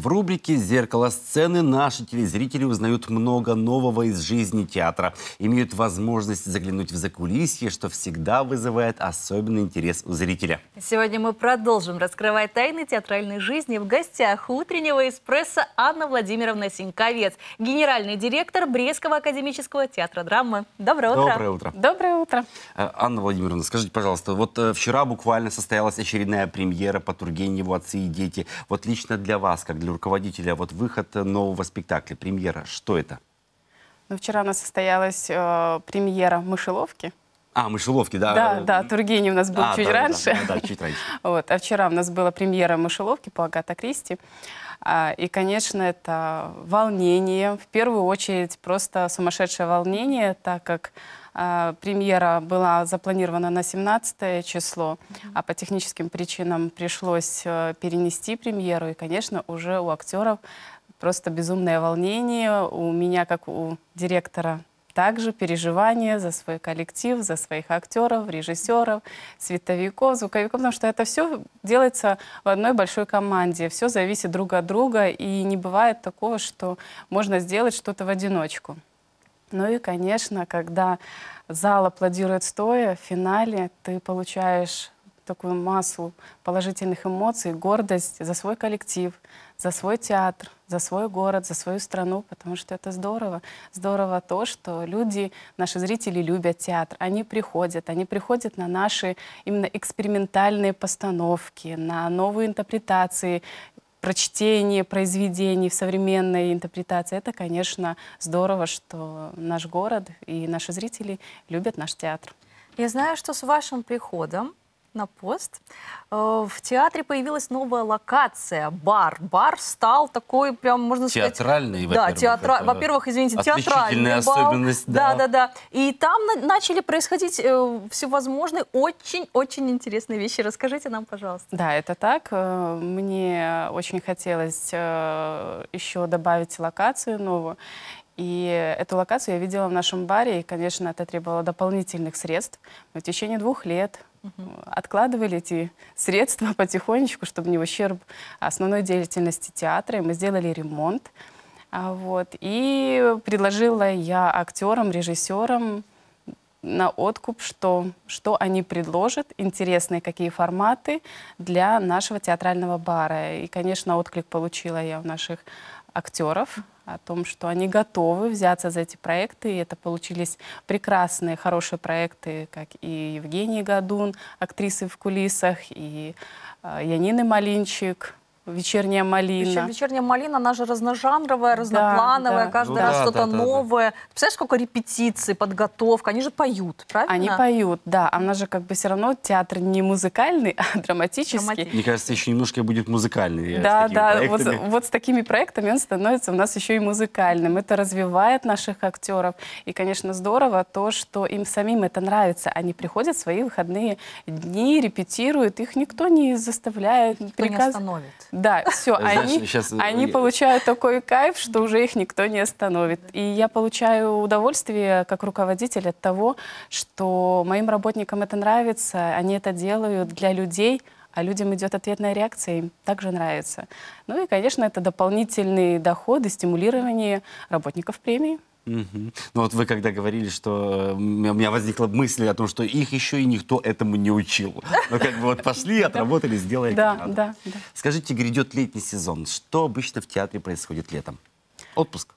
В рубрике «Зеркало сцены» наши телезрители узнают много нового из жизни театра, имеют возможность заглянуть в закулисье, что всегда вызывает особенный интерес у зрителя. Сегодня мы продолжим раскрывать тайны театральной жизни в гостях утреннего эспресса Анна Владимировна Синьковец, генеральный директор Брестского академического театра драмы. Доброе утро! Доброе утро! Доброе утро! Э, Анна Владимировна, скажите, пожалуйста, вот э, вчера буквально состоялась очередная премьера по Тургеневу «Отцы и дети». Вот лично для вас, как для у руководителя а вот выход нового спектакля, премьера, что это? Ну, вчера у нас состоялась э, премьера «Мышеловки». А, «Мышеловки», да? Да, да, Тургенев у нас был а, чуть да, раньше. Да, да, да, чуть раньше. вот, а вчера у нас была премьера «Мышеловки» по Агата Кристи. А, и, конечно, это волнение, в первую очередь просто сумасшедшее волнение, так как а, премьера была запланирована на 17 число, а по техническим причинам пришлось э, перенести премьеру. И, конечно, уже у актеров просто безумное волнение. У меня, как у директора также переживания за свой коллектив, за своих актеров, режиссеров, световиков, звуковиков, потому что это все делается в одной большой команде, все зависит друг от друга, и не бывает такого, что можно сделать что-то в одиночку. Ну и, конечно, когда зал аплодирует стоя, в финале ты получаешь такую массу положительных эмоций, гордость за свой коллектив, за свой театр, за свой город, за свою страну, потому что это здорово. Здорово то, что люди, наши зрители любят театр. Они приходят, они приходят на наши именно экспериментальные постановки, на новые интерпретации прочтении произведений в современной интерпретации. Это, конечно, здорово, что наш город и наши зрители любят наш театр. Я знаю, что с вашим приходом на пост. Э, в театре появилась новая локация, бар. Бар стал такой прям, можно сказать... Театральный, Да, театра... во-первых, извините, театральный особенность, да. Да, да, да. И там на начали происходить э, всевозможные очень-очень интересные вещи. Расскажите нам, пожалуйста. Да, это так. Э, мне очень хотелось еще добавить локацию новую. И эту локацию я видела в нашем баре, и, конечно, это требовало дополнительных средств. Но в течение двух лет Откладывали эти средства потихонечку, чтобы не ущерб основной деятельности театра. И мы сделали ремонт. А, вот. И предложила я актерам, режиссерам на откуп, что, что они предложат, интересные какие форматы для нашего театрального бара. И, конечно, отклик получила я у наших актеров о том, что они готовы взяться за эти проекты. И это получились прекрасные, хорошие проекты, как и Евгений Гадун, актрисы в кулисах, и э, Янины Малинчик, Вечерняя малина. Вечер, вечерняя малина, она же разножанровая, разноплановая, да, да. каждый ну, раз да, что-то да, новое. Да. Представляешь, сколько репетиций, подготовка, они же поют, правильно? Они поют, да. Она же как бы все равно театр не музыкальный, а драматический. Драматический. Мне кажется, еще немножко будет музыкальный. Да, да, вот, вот с такими проектами он становится у нас еще и музыкальным. Это развивает наших актеров. И, конечно, здорово то, что им самим это нравится. Они приходят в свои выходные дни, репетируют, их никто не заставляет. Никто приказ... не остановит. Да, все, они, сейчас... они получают такой кайф, что уже их никто не остановит. И я получаю удовольствие как руководитель от того, что моим работникам это нравится, они это делают для людей, а людям идет ответная реакция, им также нравится. Ну и, конечно, это дополнительные доходы, стимулирование работников премии. Угу. Ну вот вы когда говорили, что э, у меня возникла мысль о том, что их еще и никто этому не учил. Ну как бы вот пошли, отработали, сделали. Да, да, да. Скажите, грядет летний сезон. Что обычно в театре происходит летом? Отпуск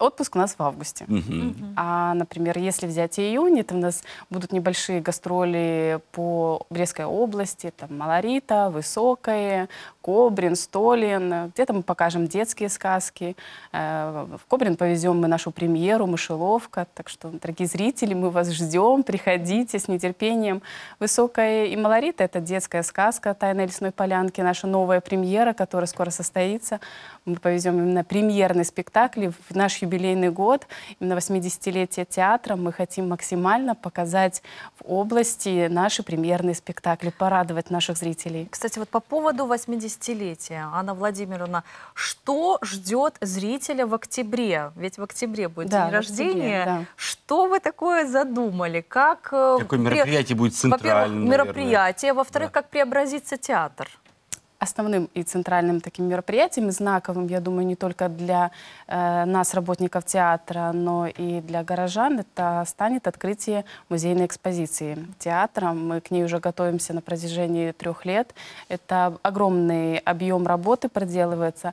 отпуск у нас в августе. Угу. Угу. А, например, если взять июнь, это у нас будут небольшие гастроли по Брестской области, там Малорита, Высокое, Кобрин, Столин. Где-то мы покажем детские сказки. Э, в Кобрин повезем мы нашу премьеру «Мышеловка». Так что, дорогие зрители, мы вас ждем, приходите с нетерпением. «Высокое» и «Малорита» — это детская сказка «Тайна лесной полянки», наша новая премьера, которая скоро состоится. Мы повезем именно премьерный спектакль в наш юбилейный год, именно 80-летие театра, мы хотим максимально показать в области наши премьерные спектакли, порадовать наших зрителей. Кстати, вот по поводу 80-летия, Анна Владимировна, что ждет зрителя в октябре? Ведь в октябре будет да, день рождения. да. Что вы такое задумали? Как... Э, Какое мероприятие будет центральное? Во-первых, мероприятие. Во-вторых, да. как преобразится театр? основным и центральным таким мероприятием, знаковым, я думаю, не только для э, нас, работников театра, но и для горожан, это станет открытие музейной экспозиции театра. Мы к ней уже готовимся на протяжении трех лет. Это огромный объем работы проделывается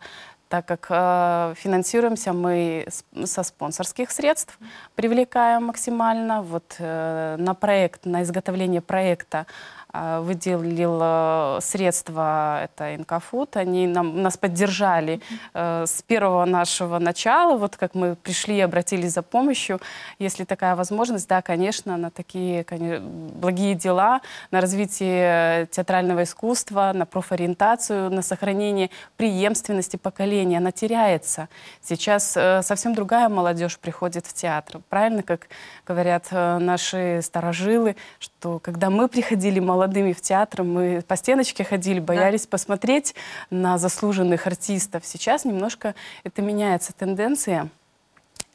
так как э, финансируемся мы со спонсорских средств, привлекаем максимально. Вот э, на проект, на изготовление проекта э, выделил средства, это Инкафуд, они нам, нас поддержали э, с первого нашего начала, вот как мы пришли и обратились за помощью. Если такая возможность, да, конечно, на такие конечно, благие дела, на развитие театрального искусства, на профориентацию, на сохранение преемственности поколений, поколение, она теряется. Сейчас э, совсем другая молодежь приходит в театр. Правильно, как говорят э, наши старожилы, что когда мы приходили молодыми в театр, мы по стеночке ходили, боялись да. посмотреть на заслуженных артистов. Сейчас немножко это меняется тенденция.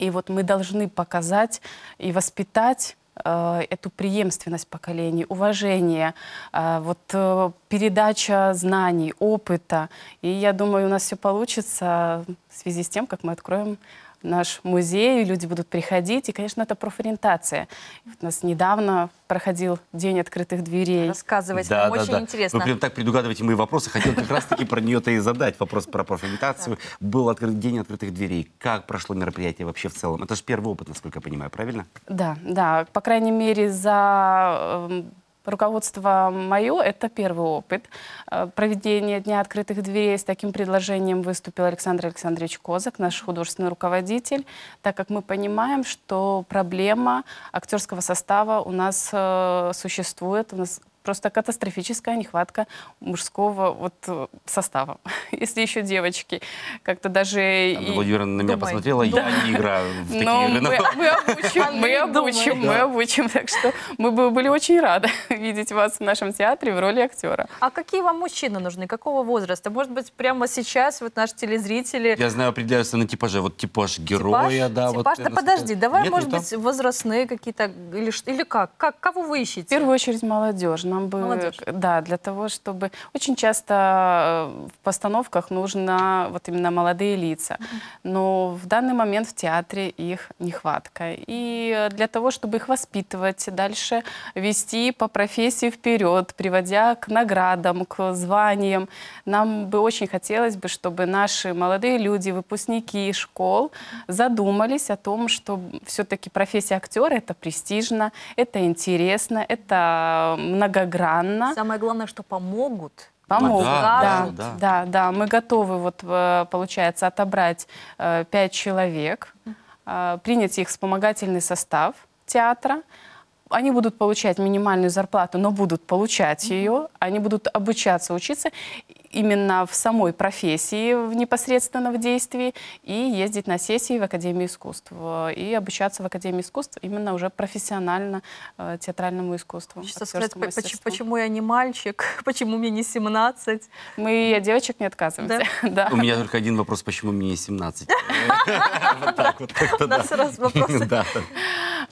И вот мы должны показать и воспитать э, эту преемственность поколений, уважение, э, вот э, передача знаний, опыта. И я думаю, у нас все получится в связи с тем, как мы откроем наш музей, и люди будут приходить. И, конечно, это профориентация. Вот у нас недавно проходил День открытых дверей. Рассказывать, да, нам да, очень да. интересно. Вы прям так предугадываете мои вопросы. Хотел как раз-таки про нее-то и задать. Вопрос про профориентацию. Был День открытых дверей. Как прошло мероприятие вообще в целом? Это же первый опыт, насколько я понимаю, правильно? Да, да. По крайней мере, за эм, руководство мое – это первый опыт э, проведения Дня открытых дверей. С таким предложением выступил Александр Александрович Козак, наш художественный руководитель, так как мы понимаем, что проблема актерского состава у нас э, существует, у нас просто катастрофическая нехватка мужского вот э, состава. Если еще девочки как-то даже... Владимир на меня Думай. посмотрела, я не играю в ну, такие игры. Мы, мы мы обучим, мы обучим. Так что мы бы были очень рады видеть вас в нашем театре в роли актера. А какие вам мужчины нужны? Какого возраста? Может быть, прямо сейчас вот наши телезрители... Я знаю, определяются на типаже. Вот типаж героя, да. Типаж? Да подожди, давай, может быть, возрастные какие-то или как? Кого вы ищете? В первую очередь молодежь нам бы... Молодежь. Да, для того, чтобы... Очень часто э, в постановках нужно вот именно молодые лица, но в данный момент в театре их нехватка. И для того, чтобы их воспитывать, дальше вести по профессии вперед, приводя к наградам, к званиям, нам бы очень хотелось бы, чтобы наши молодые люди, выпускники школ задумались о том, что все-таки профессия актера — это престижно, это интересно, это много многогранно. Самое главное, что помогут. Помогут, да, да, да, да, да. Мы готовы, вот, э, получается, отобрать э, пять человек, э, принять их вспомогательный состав театра, они будут получать минимальную зарплату, но будут получать ее, они будут обучаться, учиться именно в самой профессии, в непосредственно в действии, и ездить на сессии в Академию искусств, э, и обучаться в Академии искусств именно уже профессионально э, театральному искусству. сказать, почему, почему я не мальчик, почему мне не 17? Мы от девочек не отказываемся. Да? Да. У меня только один вопрос, почему мне не 17? да. У нас раз вопросы.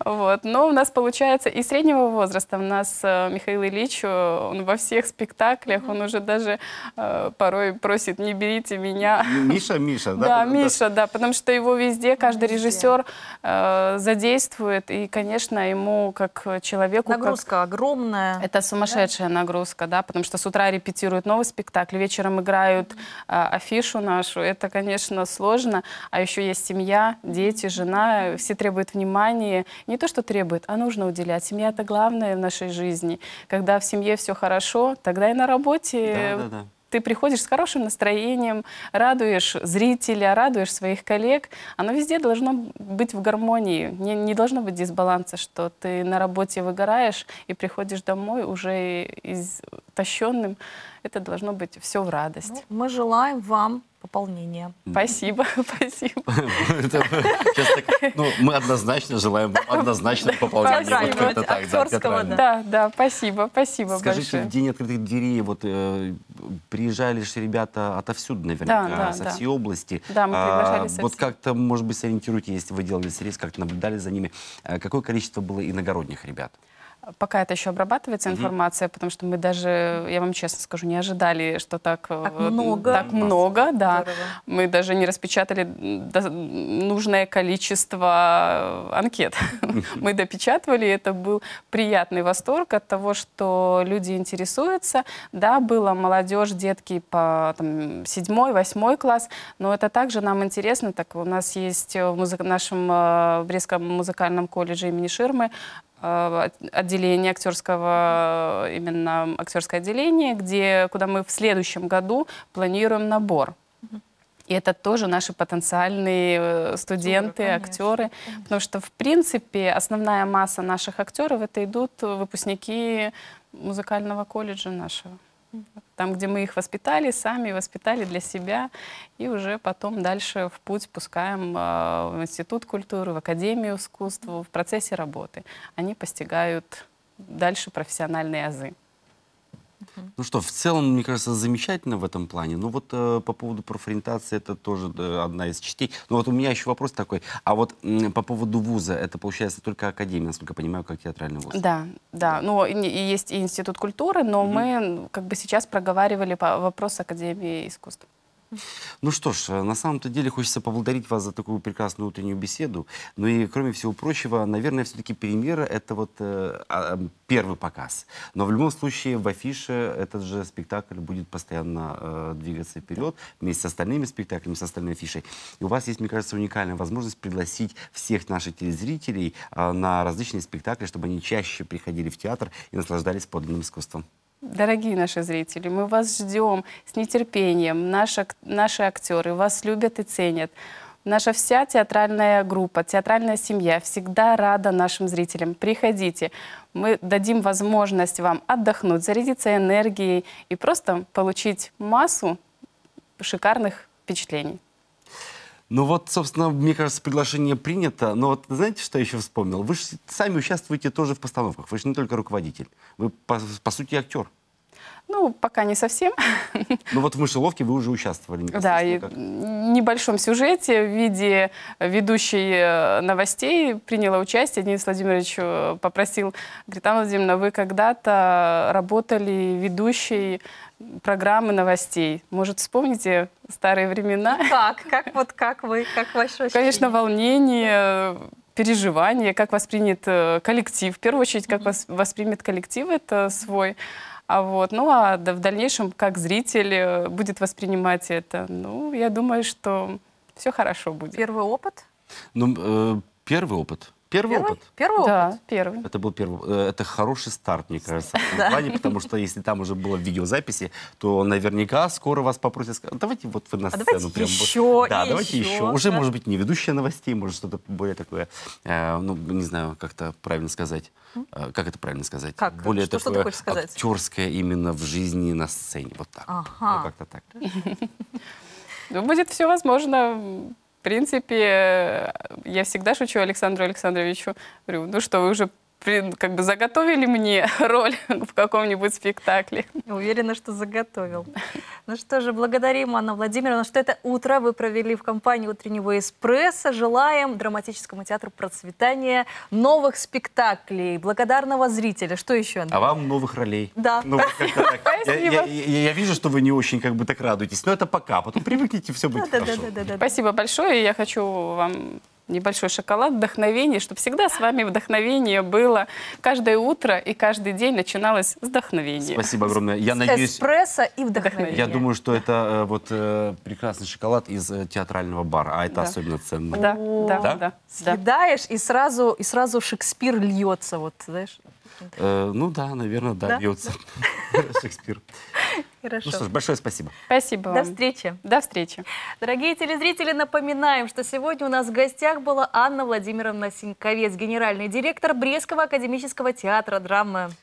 Вот. Но у нас получается и среднего возраста. У нас э, Михаил Ильич, э, он во всех спектаклях, он уже даже э, порой просит, не берите меня. Миша, Миша, да? Да, Миша, да, потому что его везде каждый режиссер э, задействует, и, конечно, ему как человеку... Нагрузка как... огромная. Это сумасшедшая да? нагрузка, да, потому что с утра репетируют новый спектакль, вечером играют э, афишу нашу. Это, конечно, сложно, а еще есть семья, дети, жена, все требуют внимания. Не не то, что требует, а нужно уделять. Семья — это главное в нашей жизни. Когда в семье все хорошо, тогда и на работе... Да, да, да ты приходишь с хорошим настроением, радуешь зрителя, радуешь своих коллег. Оно везде должно быть в гармонии. Не, не должно быть дисбаланса, что ты на работе выгораешь и приходишь домой уже из, отощенным. Это должно быть все в радость. Ну, мы желаем вам пополнения. Спасибо, спасибо. Ну, мы однозначно желаем вам однозначно пополнения. Да, да, спасибо, спасибо Скажите, в день открытых дверей вот э, приезжали же ребята отовсюду, наверное, со всей области. Да, мы приглашали а, Вот как-то, может быть, сориентируйте, если вы делали срез, как наблюдали за ними, э, какое количество было иногородних ребят? Пока это еще обрабатывается информация, mm-hmm. потому что мы даже, я вам честно скажу, не ожидали, что так, э, так много. Так много, да. Мы даже не распечатали нужное количество э, анкет. Мы допечатывали, это был приятный восторг от того, что люди интересуются. Да, было молодежь, детки по седьмой, восьмой класс, но это также нам интересно. Так у нас есть э, в нашем э, Брестском музыкальном колледже имени Ширмы Э, отделение актерского, э, именно актерское отделение, где, куда мы в следующем году планируем набор. И это тоже наши потенциальные э, студенты, конечно, актеры. Конечно. Потому что, в принципе, основная масса наших актеров это идут выпускники музыкального колледжа нашего. Там, где мы их воспитали, сами воспитали для себя, и уже потом дальше в путь пускаем э, в Институт культуры, в Академию искусств, в процессе работы. Они постигают дальше профессиональные азы. Ну что, в целом, мне кажется, замечательно в этом плане. Ну вот э, по поводу профориентации, это тоже э, одна из частей. Ну вот у меня еще вопрос такой. А вот э, по поводу вуза, это получается только академия, насколько я понимаю, как театральный вуз? Да, да. Ну есть и институт культуры, но угу. мы как бы сейчас проговаривали по вопрос Академии искусств. Ну что ж, э, на самом-то деле хочется поблагодарить вас за такую прекрасную утреннюю беседу. Ну и, кроме всего прочего, наверное, все-таки премьера — это вот э, а, э, первый показ. Но в любом случае в афише этот же спектакль будет постоянно э, двигаться вперед вместе с остальными спектаклями, с остальной афишей. И у вас есть, мне кажется, уникальная возможность пригласить всех наших телезрителей э, на различные спектакли, чтобы они чаще приходили в театр и наслаждались подлинным искусством. Дорогие наши зрители, мы вас ждем с нетерпением. Наши, наши актеры вас любят и ценят. Наша вся театральная группа, театральная семья всегда рада нашим зрителям. Приходите, мы дадим возможность вам отдохнуть, зарядиться энергией и просто получить массу шикарных впечатлений. Ну вот, собственно, мне кажется, приглашение принято. Но вот знаете, что я еще вспомнил? Вы же сами участвуете тоже в постановках. Вы же не только руководитель. Вы, по, по сути, актер. Ну, пока не совсем. Ну вот в «Мышеловке» вы уже участвовали. да, и в небольшом сюжете в виде ведущей э, новостей приняла участие. Денис Владимирович э, попросил, говорит, Анна Владимировна, вы когда-то работали ведущей программы новостей. Может, вспомните старые времена? Ну как? Как вот как вы? Как ваше ощущение? Конечно, волнение, переживание, как воспринят э, коллектив. В первую очередь, как вас воспримет коллектив это свой. А вот, ну а в дальнейшем, как зритель э, будет воспринимать это? Ну, я думаю, что все хорошо будет. Первый опыт? Ну, э, первый опыт. Первый, первый? опыт? Первый да, первый. Это был первый. Э, это хороший старт, мне кажется, в плане, потому что если там уже было в видеозаписи, то наверняка скоро вас попросят, сказать, давайте вот вы на а сцену. А прям еще, Да, давайте еще. Уже, может быть, не ведущая новостей, может, что-то более такое, э, ну, не знаю, как-то правильно сказать. Э, как это правильно сказать? Как? Более что, такое что актерское именно в жизни на сцене. Вот так. Ага. Ну, как-то так. Ну, будет все возможно принципе, э, я всегда шучу Александру Александровичу, говорю, ну что, вы уже как бы заготовили мне роль в каком-нибудь спектакле. Уверена, что заготовил. Ну что же, благодарим, Анна Владимировна, что это утро вы провели в компании «Утреннего эспресса». Желаем драматическому театру процветания, новых спектаклей, благодарного зрителя. Что еще, Андрей? А вам новых ролей. Да. Ну, я, вижу, что вы не очень как бы так радуетесь, но это пока. Потом привыкните, все будет хорошо. Спасибо большое, и я хочу вам небольшой шоколад вдохновения, чтобы всегда с вами вдохновение было. Каждое утро и каждый день начиналось с вдохновения. Спасибо огромное. Я с надеюсь... эспрессо и вдохновение. Я думаю, что это э, вот э, прекрасный шоколад из э, театрального бара, а это да. особенно ценно. Да, да, да. да. Съедаешь, и сразу, и сразу Шекспир льется, вот, знаешь. Э, ну да, наверное, да, да? бьется Шекспир. Хорошо. Ну что ж, большое спасибо. Спасибо вам. До встречи. До встречи. Дорогие телезрители, напоминаем, что сегодня у нас в гостях была Анна Владимировна Синьковец, генеральный директор Брестского академического театра драмы.